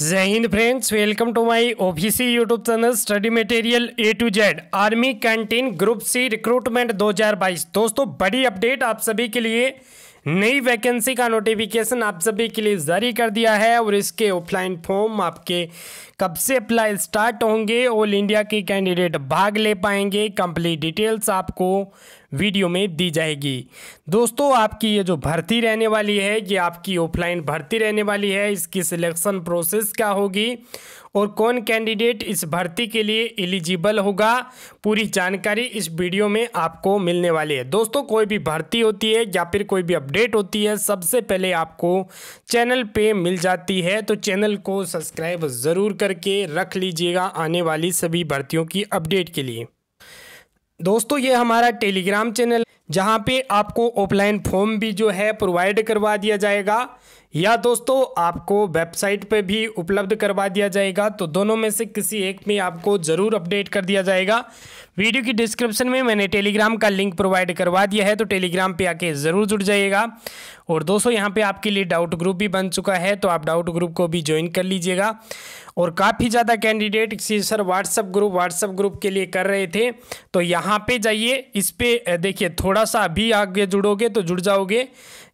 जय Hind friends welcome to my OBC YouTube channel study material A to Z army canteen group C recruitment 2022 दोस्तों बड़ी update आप सभी के लिए नई वैकेंसी का नोटिफिकेशन आप सभी के लिए जारी कर दिया है और इसके ऑफलाइन फॉर्म आपके कब से अप्लाई स्टार्ट होंगे ऑल इंडिया के कैंडिडेट भाग ले पाएंगे कंप्लीट डिटेल्स आपको वीडियो में दी जाएगी दोस्तों आपकी ये जो भर्ती रहने वाली है ये आपकी ऑफलाइन भर्ती रहने वाली है इसकी सिलेक्शन प्रोसेस क्या होगी और कौन कैंडिडेट इस भर्ती के लिए एलिजिबल होगा पूरी जानकारी इस वीडियो में आपको मिलने वाली है दोस्तों कोई भी भर्ती होती है या फिर कोई भी अपडेट होती है सबसे पहले आपको चैनल पे मिल जाती है तो चैनल को सब्सक्राइब ज़रूर करके रख लीजिएगा आने वाली सभी भर्तियों की अपडेट के लिए दोस्तों ये हमारा टेलीग्राम चैनल जहाँ पे आपको ऑफलाइन फॉर्म भी जो है प्रोवाइड करवा दिया जाएगा या दोस्तों आपको वेबसाइट पे भी उपलब्ध करवा दिया जाएगा तो दोनों में से किसी एक में आपको ज़रूर अपडेट कर दिया जाएगा वीडियो की डिस्क्रिप्शन में मैंने टेलीग्राम का लिंक प्रोवाइड करवा दिया है तो टेलीग्राम पे आके ज़रूर जुड़ जाइएगा और दोस्तों यहाँ पे आपके लिए डाउट ग्रुप भी बन चुका है तो आप डाउट ग्रुप को भी ज्वाइन कर लीजिएगा और काफ़ी ज़्यादा candidate sir WhatsApp group WhatsApp group के लिए कर रहे थे तो यहाँ पर जाइए इस पर देखिए थोड़ा थोड़ा सा अभी आगे जुड़ोगे तो जुड़ जाओगे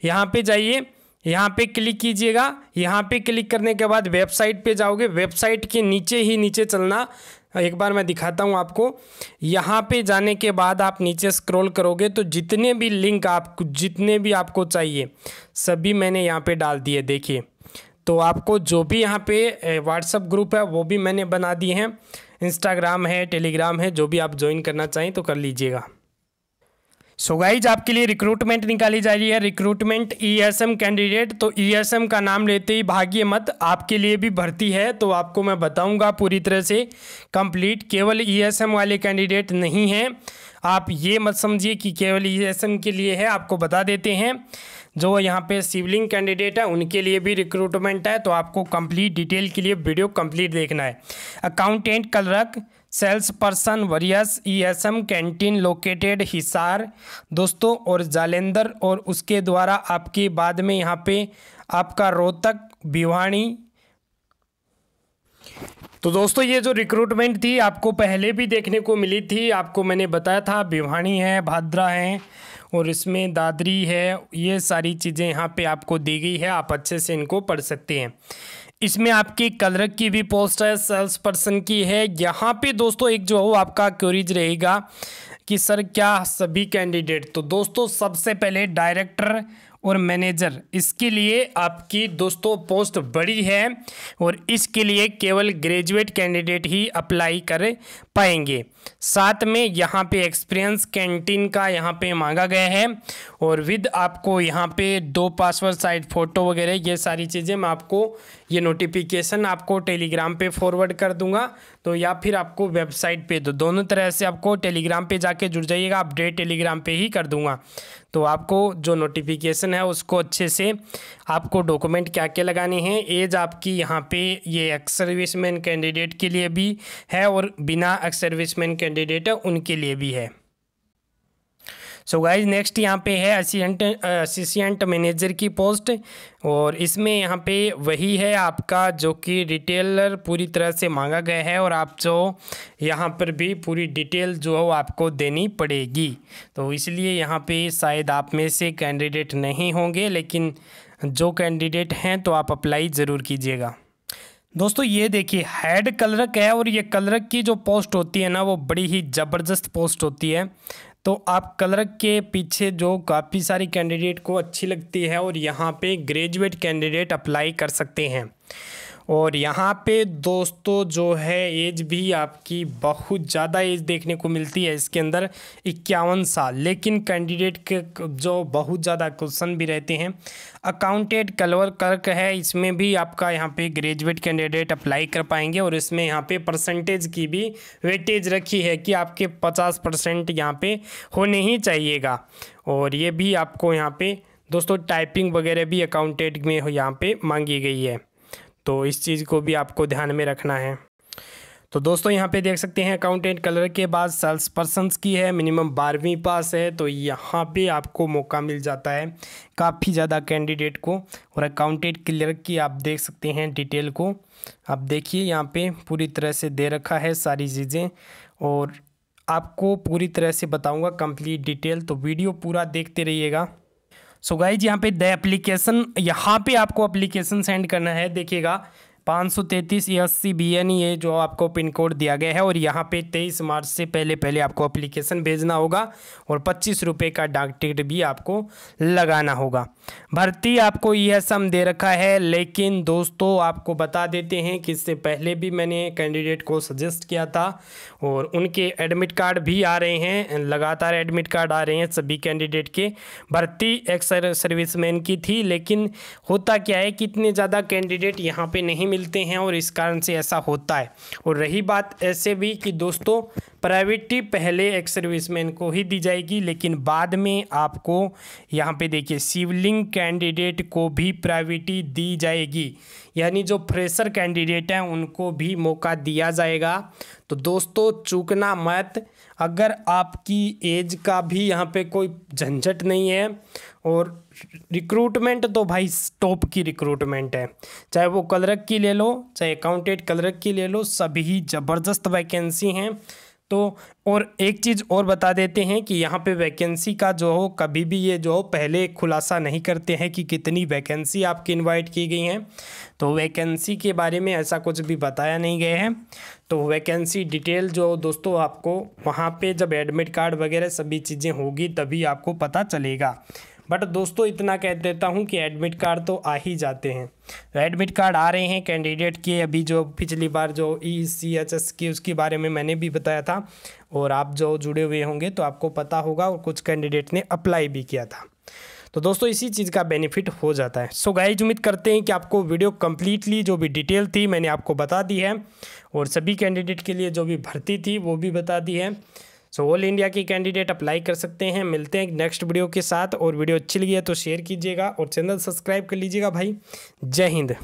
यहाँ पे जाइए यहाँ पे क्लिक कीजिएगा यहाँ पे क्लिक करने के बाद वेबसाइट पे जाओगे वेबसाइट के नीचे ही नीचे चलना एक बार मैं दिखाता हूँ आपको यहाँ पे जाने के बाद आप नीचे स्क्रॉल करोगे तो जितने भी लिंक आप जितने भी आपको चाहिए सभी मैंने यहाँ पे डाल दिए देखिए तो आपको जो भी यहाँ पे व्हाट्सअप ग्रुप है वो भी मैंने बना दिए हैं इंस्टाग्राम है टेलीग्राम है जो भी आप ज्वाइन करना चाहें तो कर लीजिएगा सो गाइज आपके लिए रिक्रूटमेंट निकाली जा रही है रिक्रूटमेंट ईएसएम कैंडिडेट तो ईएसएम e का नाम लेते ही भागिए मत आपके लिए भी भर्ती है तो आपको मैं बताऊंगा पूरी तरह से कंप्लीट केवल ईएसएम e वाले कैंडिडेट नहीं हैं आप ये मत समझिए कि केवल ईएसएम e के लिए है आपको बता देते हैं जो यहाँ पे सिविलिंग कैंडिडेट है उनके लिए भी रिक्रूटमेंट है तो आपको कंप्लीट डिटेल के लिए वीडियो कंप्लीट देखना है accountant clerk sales person various ESM canteen located Hisar दोस्तों और जालेंदर और उसके द्वारा आपके बाद में यहाँ पे आपका रोहतक भिवाणी तो दोस्तों ये जो रिक्रूटमेंट थी आपको पहले भी देखने को मिली थी आपको मैंने बताया था भिवाणी है भाद्रा है और इसमें दादरी है ये सारी चीज़ें यहाँ पे आपको दी गई है आप अच्छे से इनको पढ़ सकते हैं इसमें आपकी कलरक की भी पोस्ट है सेल्स पर्सन की है यहाँ पे दोस्तों एक जो हो आपका क्यूरीज रहेगा कि सर क्या सभी कैंडिडेट तो दोस्तों सबसे पहले डायरेक्टर और मैनेजर इसके लिए आपकी दोस्तों पोस्ट बड़ी है और इसके लिए केवल ग्रेजुएट कैंडिडेट ही अप्लाई कर पाएंगे साथ में यहाँ पे एक्सपीरियंस कैंटीन का यहाँ पे मांगा गया है और विद आपको यहाँ पे दो पासवर्ड साइज फ़ोटो वगैरह ये सारी चीज़ें मैं आपको ये नोटिफिकेशन आपको टेलीग्राम पे फॉरवर्ड कर दूंगा तो या फिर आपको वेबसाइट पे तो दोनों तरह से आपको टेलीग्राम पे जाके जुड़ जाइएगा अपडेट टेलीग्राम पे ही कर दूंगा तो आपको जो नोटिफिकेशन है उसको अच्छे से आपको डॉक्यूमेंट क्या क्या लगाने हैं एज आपकी यहाँ पे ये एक्स सर्विसमैन कैंडिडेट के लिए भी है और बिना एक्स सर्विसमैन कैंडिडेट है उनके लिए भी है सो गाइज नेक्स्ट यहाँ पे है असिस्टेंट असिस्टेंट मैनेजर की पोस्ट और इसमें यहाँ पे वही है आपका जो कि रिटेलर पूरी तरह से मांगा गया है और आप जो यहाँ पर भी पूरी डिटेल जो हो आपको देनी पड़ेगी तो इसलिए यहाँ पे शायद आप में से कैंडिडेट नहीं होंगे लेकिन जो कैंडिडेट हैं तो आप अप्लाई ज़रूर कीजिएगा दोस्तों ये देखिए हेड कलरक है और ये कलरक की जो पोस्ट होती है ना वो बड़ी ही ज़बरदस्त पोस्ट होती है तो आप कलरक के पीछे जो काफ़ी सारी कैंडिडेट को अच्छी लगती है और यहाँ पे ग्रेजुएट कैंडिडेट अप्लाई कर सकते हैं और यहाँ पे दोस्तों जो है एज भी आपकी बहुत ज़्यादा एज देखने को मिलती है इसके अंदर इक्यावन साल लेकिन कैंडिडेट के जो बहुत ज़्यादा क्वेश्चन भी रहते हैं अकाउंटेड कलवर कर्क है इसमें भी आपका यहाँ पे ग्रेजुएट कैंडिडेट अप्लाई कर पाएंगे और इसमें यहाँ पे परसेंटेज की भी वेटेज रखी है कि आपके पचास परसेंट यहाँ पर होने ही चाहिएगा और ये भी आपको यहाँ पर दोस्तों टाइपिंग वगैरह भी अकाउंटेड में यहाँ पर मांगी गई है तो इस चीज़ को भी आपको ध्यान में रखना है तो दोस्तों यहाँ पे देख सकते हैं अकाउंटेंट कलर के बाद सेल्स पर्सनस की है मिनिमम बारहवीं पास है तो यहाँ पे आपको मौका मिल जाता है काफ़ी ज़्यादा कैंडिडेट को और अकाउंटेंट क्लर्क की आप देख सकते हैं डिटेल को आप देखिए यहाँ पे पूरी तरह से दे रखा है सारी चीज़ें और आपको पूरी तरह से बताऊँगा कंप्लीट डिटेल तो वीडियो पूरा देखते रहिएगा सो गाइज यहाँ पे द एप्लीकेशन यहाँ पे आपको एप्लीकेशन सेंड करना है देखिएगा पाँच सौ तैंतीस ए अस्सी बी एन ये जो आपको पिन कोड दिया गया है और यहाँ पे तेईस मार्च से पहले पहले आपको अप्लीकेशन भेजना होगा और पच्चीस रुपये का डाक टिकट भी आपको लगाना होगा भर्ती आपको ई एस एम दे रखा है लेकिन दोस्तों आपको बता देते हैं कि इससे पहले भी मैंने कैंडिडेट को सजेस्ट किया था और उनके एडमिट कार्ड भी आ रहे हैं लगातार एडमिट कार्ड आ रहे हैं सभी कैंडिडेट के भर्ती एक सर्विसमैन की थी लेकिन होता क्या है कि इतने ज़्यादा कैंडिडेट यहाँ पर नहीं मिलते हैं और इस कारण से ऐसा होता है और रही बात ऐसे भी कि दोस्तों प्राइवेटी पहले एक्स सर्विसमैन को ही दी जाएगी लेकिन बाद में आपको यहाँ पे देखिए सिविलिंग कैंडिडेट को भी प्राइवेटी दी जाएगी यानी जो फ्रेशर कैंडिडेट हैं उनको भी मौका दिया जाएगा तो दोस्तों चूकना मत अगर आपकी एज का भी यहाँ पे कोई झंझट नहीं है और रिक्रूटमेंट तो भाई टॉप की रिक्रूटमेंट है चाहे वो कलरक की ले लो चाहे अकाउंटेंट कलरक की ले लो सभी ज़बरदस्त वैकेंसी हैं तो और एक चीज़ और बता देते हैं कि यहाँ पे वैकेंसी का जो हो कभी भी ये जो हो पहले खुलासा नहीं करते हैं कि कितनी वैकेंसी आपकी इनवाइट की गई हैं तो वैकेंसी के बारे में ऐसा कुछ भी बताया नहीं गया है तो वैकेंसी डिटेल जो दोस्तों आपको वहाँ पे जब एडमिट कार्ड वगैरह सभी चीज़ें होगी तभी आपको पता चलेगा बट दोस्तों इतना कह देता हूँ कि एडमिट कार्ड तो आ ही जाते हैं एडमिट कार्ड आ रहे हैं कैंडिडेट के अभी जो पिछली बार जो ई सी एच एस की उसके बारे में मैंने भी बताया था और आप जो जुड़े हुए होंगे तो आपको पता होगा और कुछ कैंडिडेट ने अप्लाई भी किया था तो दोस्तों इसी चीज़ का बेनिफिट हो जाता है सो गाइज उम्मीद करते हैं कि आपको वीडियो कम्प्लीटली जो भी डिटेल थी मैंने आपको बता दी है और सभी कैंडिडेट के लिए जो भी भर्ती थी वो भी बता दी है सो ऑल इंडिया की कैंडिडेट अप्लाई कर सकते हैं मिलते हैं नेक्स्ट वीडियो के साथ और वीडियो अच्छी लगी है तो शेयर कीजिएगा और चैनल सब्सक्राइब कर लीजिएगा भाई जय हिंद